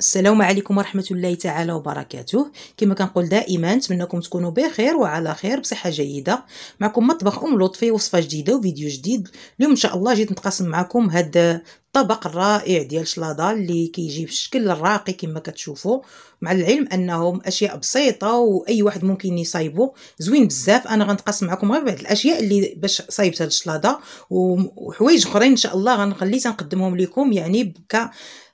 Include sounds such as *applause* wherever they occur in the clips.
السلام عليكم ورحمة الله تعالى وبركاته كما كنقول دائما نتمنىكم تكونوا بخير وعلى خير بصحة جيدة معكم مطبخ أم لطفي وصفة جديدة وفيديو جديد اليوم إن شاء الله جيت نتقاسم معكم هاد الطبق الرائع ديال شلاضة اللي كيجي بالشكل الراقي كما كتشوفوا مع العلم انهم اشياء بسيطه واي واحد ممكن يصايبو زوين بزاف انا غنتقاسم معكم غير بعض الاشياء اللي باش صايبت هاد الشلاضه وحوايج اخرين ان شاء الله غنخلي تنقدمهم لكم يعني بكا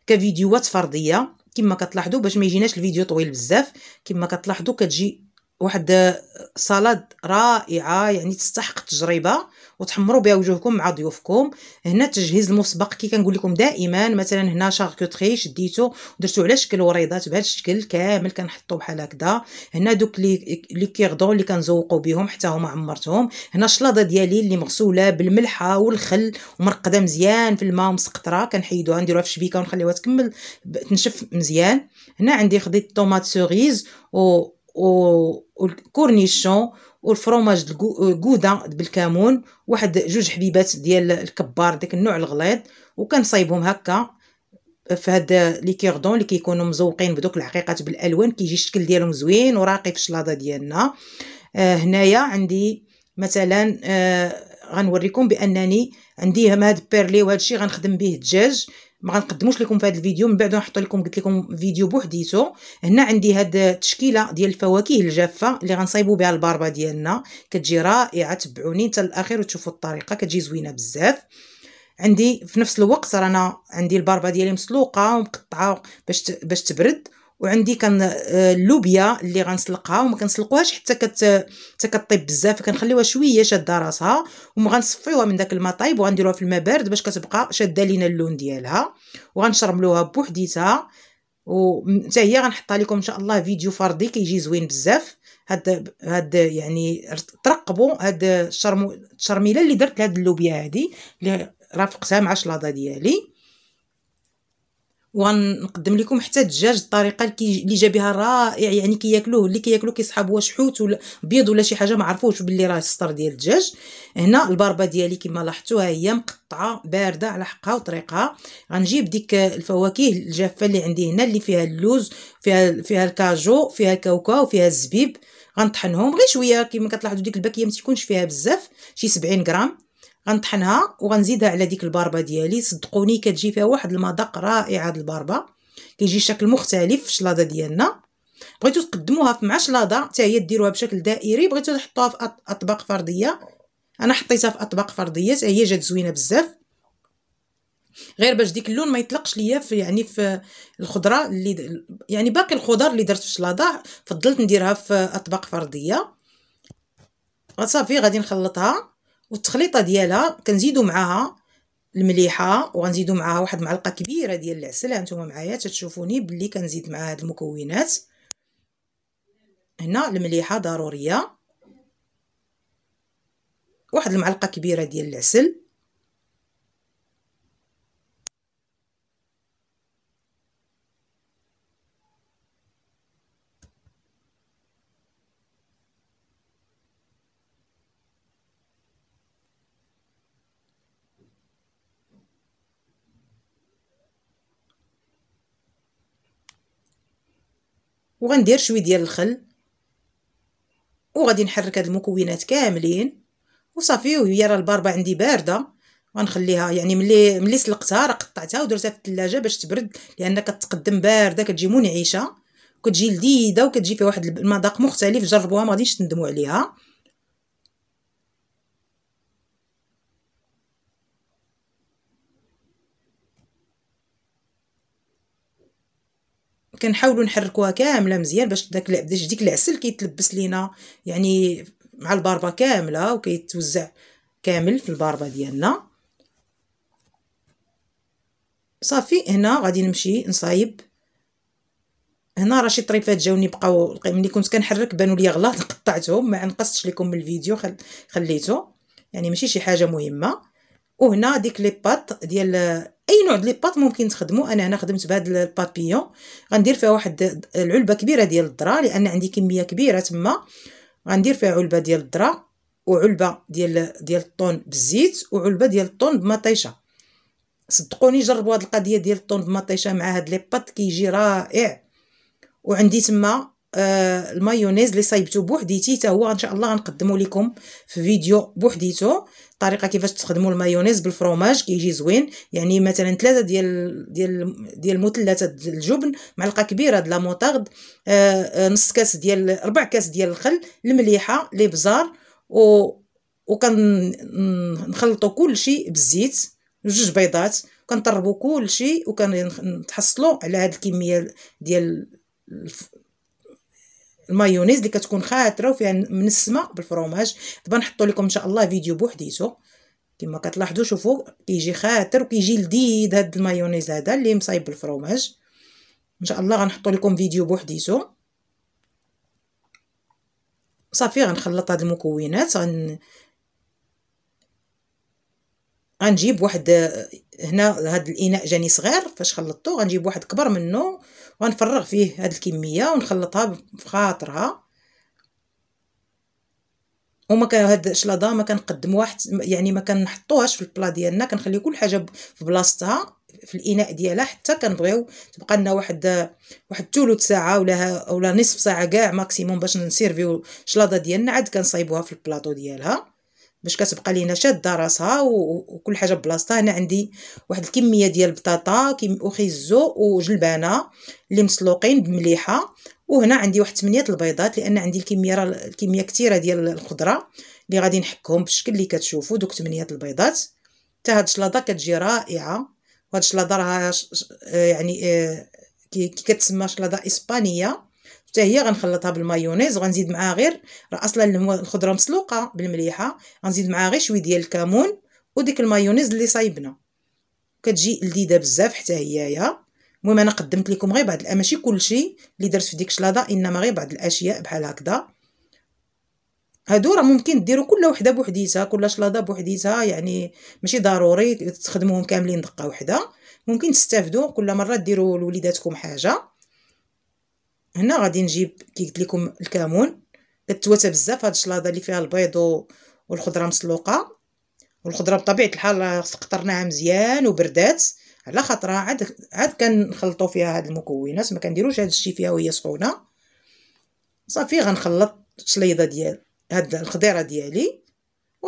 كفيديوهات فرديه كما كتلاحظوا باش ما يجيناش الفيديو طويل بزاف كما كتلاحظوا كتجي واحد صلاد رائعه يعني تستحق التجربه وتحمروا بها وجوهكم مع ضيوفكم هنا التجهيز المسبق كي كنقول لكم دائما مثلا هنا شاركوتري شديتو درتو على شكل وريضات بهذا الشكل كامل كنحطو بحال هكذا هنا دوك لي لي كيغدون اللي كنزوقو بهم حتى هما عمرتهم هنا الشلاضه ديالي اللي مغسوله بالملحه والخل ومرقده مزيان في الماء ومسقطره كنحيدوها نديروها في شبيكه ونخليوها تكمل تنشف مزيان هنا عندي خديت طوماط سوريز و والكورنيشون والفروماج الكودا آه، بالكمون واحد جوج حبيبات ديال الكبار داك النوع الغليظ وكنصايبهم هكا آه، في هاد لي كيردون اللي كيكونوا مزوقين بدوك العقيقات بالالوان كيجي الشكل ديالهم زوين وراقي في الشلاضه ديالنا آه هنايا عندي مثلا آه غنوريكم بانني عندي هاد بيرلي وهادشي غنخدم به الدجاج ما غنقدموش لكم في هذا الفيديو من بعد نحط لكم قلت لكم فيديو بوحديتو هنا عندي هاد التشكيله ديال الفواكه الجافه اللي غنصايبوا بها الباربه ديالنا كتجي رائعه تبعوني حتى الاخير وتشوفوا الطريقه كتجي زوينه بزاف عندي في نفس الوقت رانا عندي الباربه ديالي مسلوقه ومقطعه باش باش تبرد وعندي كان اللوبيا آه، اللي غنسلقها وما كنسلقوهاش حتى كت حتى كطيب بزاف كنخليوها شويه شاده راسها وغنصفيوها من داك الماء طايب وغنديروها في الماء بارد باش كتبقى شاده لينا اللون ديالها وغنشرملوها بوحديتها وحتى هي غنحطها لكم ان شاء الله فيديو فردي كيجي زوين بزاف هاد هاد يعني ترقبوا هاد الشرمو الشرميله اللي درت لهاد اللوبيا هادي اللي رافقتها مع الشلاضه ديالي ونقدم لكم حتى الدجاج الطريقه اللي جا بها رائع يعني كياكلوه اللي كياكلو كيصحاب هو حوت ولا بيض ولا شي حاجه ما عرفوش باللي راه السطر ديال الدجاج هنا البربه ديالي كما لاحظتوها هي مقطعه بارده على حقها وطريقها غنجيب ديك الفواكه الجافه اللي عندي هنا اللي فيها اللوز فيها فيها الكاجو فيها الكاوكاو وفيها الزبيب غنطحنهم غير شويه كما كتلاحظوا ديك الباكيه ما تيكونش فيها بزاف شي 70 غرام غنطحنها وغنزيدها على ديك الباربه ديالي صدقوني كتجي فيها واحد المذاق رائع هاد الباربه كيجي شكل مختلف في الشلاضه ديالنا بغيتو تقدموها مع شلاضه حتى هي ديروها بشكل دائري بغيتو تحطوها في اطباق فرديه انا حطيتها في اطباق فرديه هي جات زوينه بزاف غير باش ديك اللون ما يطلقش ليا في يعني في الخضره اللي يعني باقي الخضر اللي درت في الشلاضه فضلت نديرها في اطباق فرديه صافي غادي نخلطها والتخليطه ديالها كنزيدو معاها المليحه وغنزيدو معاها واحد معلقه كبيره ديال العسل هانتوما معايا تتشوفوني باللي كنزيد معاها هاد المكونات هنا المليحه ضروريه واحد المعلقه كبيره ديال العسل وغندير شويه ديال الخل وغادي نحرك هاد المكونات كاملين وصافي وهي راه الباربه عندي بارده غنخليها يعني ملي ملي سلقتها راه قطعتها ودرتها في الثلاجه باش تبرد لان كتقدم بارده كتجي منعشه كتجي لذيذه وكتجي فيها واحد المذاق مختلف جربوها ما غاديش تندموا عليها كنحاولوا نحركوها كامله مزيان باش داك ديك العسل كيتلبس لينا يعني مع الباربه كامله وكيتوزع كامل في الباربه ديالنا صافي هنا غادي نمشي نصايب هنا راه شي طريفات جاوني بقاو ملي كنت كنحرك بانوا لي غلاط *laughs* قطعتهم ما نقصتش لكم من الفيديو خل... خليته يعني ماشي شي حاجه مهمه وهنا ديك لي بات ديال اي نوع ديال الباط ممكن تخدمو انا هنا خدمت بهاد البابيون غندير فيها واحد العلبه كبيره ديال الذره لان عندي كميه كبيره تما غندير فيها علبه ديال الذره وعلبه ديال ديال الطون بالزيت وعلبه ديال الطون بمطيشه صدقوني جربوا هاد القضيه ديال الطون بمطيشه مع هاد لي بات كيجي رائع وعندي تما آه، المايونيز اللي صايبته بوحديتي حتى هو ان شاء الله غنقدمه لكم في فيديو بوحديته الطريقه كيفاش تخدموا المايونيز بالفروماج كيجي زوين يعني مثلا ثلاثه ديال ديال ديال مثلثه الجبن معلقه كبيره ديال لاموطارد آه، آه، نص كاس ديال ربع كاس ديال الخل المليحه الابزار و وكنخلطوا كلشي بالزيت جوج بيضات كنطربوا كلشي وكنتحصلوا على هاد الكميه ديال المايونيز اللي كتكون خاطره وفيها من السماء بالفرماج دابا نحطو لكم ان شاء الله فيديو بوحديتو كما كتلاحظوا شوفوا كيجي خاطر وكيجي لذيذ هاد المايونيز هذا اللي مصايب بالفرماج ان شاء الله غنحطو لكم فيديو بوحديتو صافي غنخلط هاد المكونات غن غنجيب واحد هنا هاد الاناء جاني صغير فاش خلطته غنجيب واحد كبر منه وغنفرغ فيه هاد الكميه ونخلطها بخاطرها وما كان هاد الشلاضه ما كنقدموها حت يعني ما كنحطوهاش في البلا ديالنا كنخليو كل حاجه في بلاصتها في الاناء ديالها حتى كنبغيو تبقى لنا واحد واحد ثلث ساعه ولا ولا نصف ساعه كاع ماكسيموم باش نسيرفيو الشلاضه ديالنا عاد كنصايبوها في البلاطو ديالها باش كتبقى لينا شاده راسها وكل حاجه بلاصتها هنا عندي واحد الكميه ديال البطاطا وخيزو وجلبانه اللي مسلوقين بمليحه وهنا عندي واحد 8 البيضات لان عندي الكميه الكميه كثيره ديال الخضره اللي غادي نحكهم بالشكل اللي كتشوفوا دوك 8 البيضات حتى هاد الشلاضه كتجي رائعه وهاد الشلاضه راها يعني آه، كي كتسمى شلاضه اسبانيه حتى هي غنخلطها بالمايونيز وغنزيد معاها غير راه اصلا الخضره مسلوقه بالمليحه غنزيد معاها غير شويه ديال الكمون وديك المايونيز اللي صايبنا كتجي لذيذه بزاف حتى هيايا المهم انا قدمت لكم غير بعض ماشي كلشي اللي درت في ديك الشلاضه انما غير بعض الاشياء بحال هكذا هادو راه ممكن ديروا كل وحده بوحديتها كل شلاضه بوحديتها يعني ماشي ضروري تخدموهم كاملين دقه وحده ممكن تستافدوا كل مره ديروا لوليداتكم حاجه هنا غادي نجيب كي قلت لكم الكمون كتواتى بزاف هاد الشلاضه اللي فيها البيض والخضره مسلوقه والخضره بطبيعه الحال سقطرناها مزيان وبردات على خاطرها عاد عاد كنخلطوا فيها هاد المكونات ما كنديروش هاد الشيء فيها وهي سخونه صافي غنخلط الشليضه ديال هاد الخضيره ديالي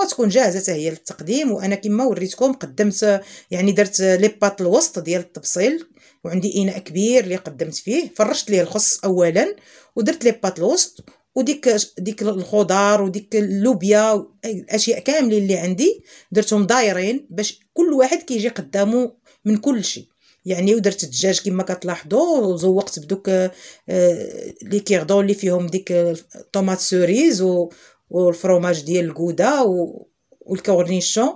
وتكون جاهزه هي للتقديم وانا كما وريتكم قدمت يعني درت لي بات الوسط ديال التبصيل وعندي اناء كبير اللي قدمت فيه فرشت ليه الخص اولا ودرت لي بات الوسط وديك ديك الخضار وديك اللوبيا الاشياء كاملين اللي عندي درتهم دايرين باش كل واحد كيجي قدامه من كل شيء يعني ودرت الدجاج كما كتلاحظوا وزوقت بدوك آه، لي كيردون اللي فيهم ديك آه، طوماط سوريز والفروماج ديال الكوده والكورنيشون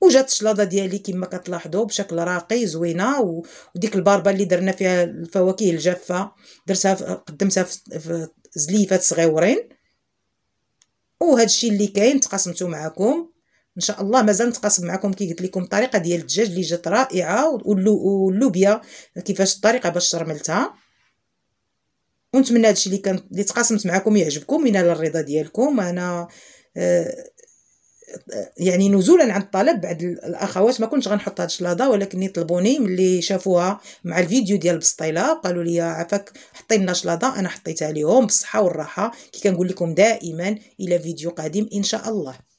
وجات الشلاضه ديالي كما كتلاحظوا بشكل راقي زوينه وديك الباربه اللي درنا فيها الفواكه الجافه درتها قدمتها في, في زليفات صغيورين وهذا الشيء اللي كاين تقاسمته معكم ان شاء الله مازال نتقاسم معكم كي قلت لكم الطريقه ديال الدجاج اللي جات رائعه واللوبيا كيفاش الطريقه باش شرملتها ونتمنى هادشي اللي كان اللي تقاسمت معكم يعجبكم ينال الرضا ديالكم انا آه، يعني نزولا عن الطلب بعد الاخوات ما كنتش غنحط هاد الشلاضه ولكن طلبوني ملي شافوها مع الفيديو ديال بسطيله قالوا لي عفاك حطي لنا شلاضه انا حطيتها لهم بالصحه والراحه كي كنقول لكم دائما الى فيديو قادم ان شاء الله